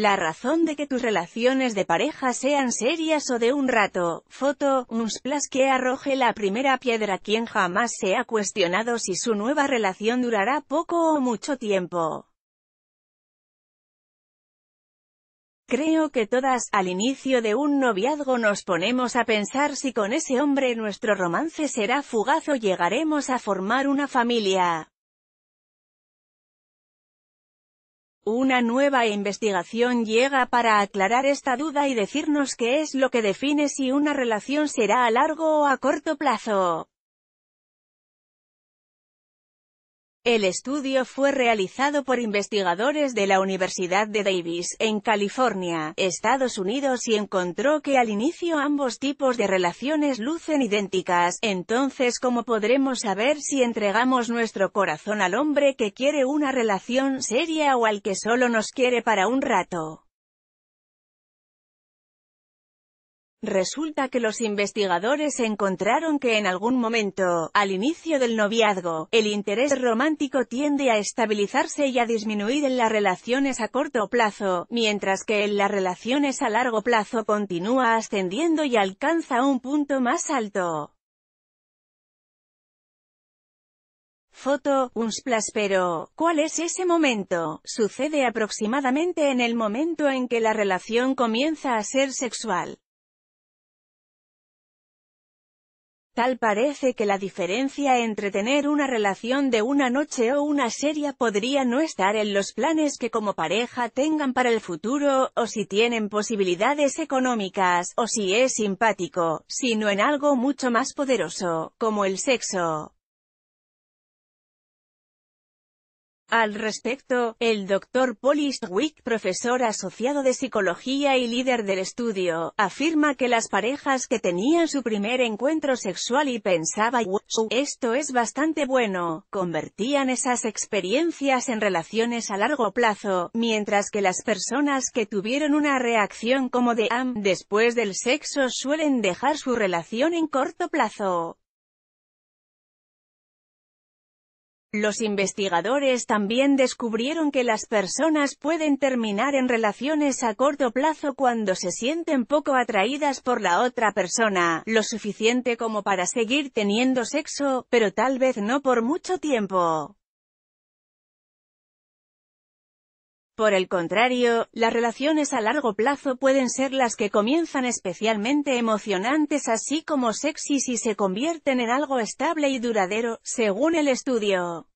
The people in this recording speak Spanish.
La razón de que tus relaciones de pareja sean serias o de un rato, foto, un splash que arroje la primera piedra quien jamás se ha cuestionado si su nueva relación durará poco o mucho tiempo. Creo que todas, al inicio de un noviazgo nos ponemos a pensar si con ese hombre nuestro romance será fugaz o llegaremos a formar una familia. Una nueva investigación llega para aclarar esta duda y decirnos qué es lo que define si una relación será a largo o a corto plazo. El estudio fue realizado por investigadores de la Universidad de Davis, en California, Estados Unidos y encontró que al inicio ambos tipos de relaciones lucen idénticas, entonces ¿cómo podremos saber si entregamos nuestro corazón al hombre que quiere una relación seria o al que solo nos quiere para un rato? Resulta que los investigadores encontraron que en algún momento, al inicio del noviazgo, el interés romántico tiende a estabilizarse y a disminuir en las relaciones a corto plazo, mientras que en las relaciones a largo plazo continúa ascendiendo y alcanza un punto más alto. Foto, Unsplash pero, ¿cuál es ese momento? Sucede aproximadamente en el momento en que la relación comienza a ser sexual. Tal parece que la diferencia entre tener una relación de una noche o una seria podría no estar en los planes que como pareja tengan para el futuro, o si tienen posibilidades económicas, o si es simpático, sino en algo mucho más poderoso, como el sexo. Al respecto, el Dr. Wick, profesor asociado de psicología y líder del estudio, afirma que las parejas que tenían su primer encuentro sexual y pensaba esto es bastante bueno, convertían esas experiencias en relaciones a largo plazo, mientras que las personas que tuvieron una reacción como de am después del sexo suelen dejar su relación en corto plazo. Los investigadores también descubrieron que las personas pueden terminar en relaciones a corto plazo cuando se sienten poco atraídas por la otra persona, lo suficiente como para seguir teniendo sexo, pero tal vez no por mucho tiempo. Por el contrario, las relaciones a largo plazo pueden ser las que comienzan especialmente emocionantes así como sexys y se convierten en algo estable y duradero, según el estudio.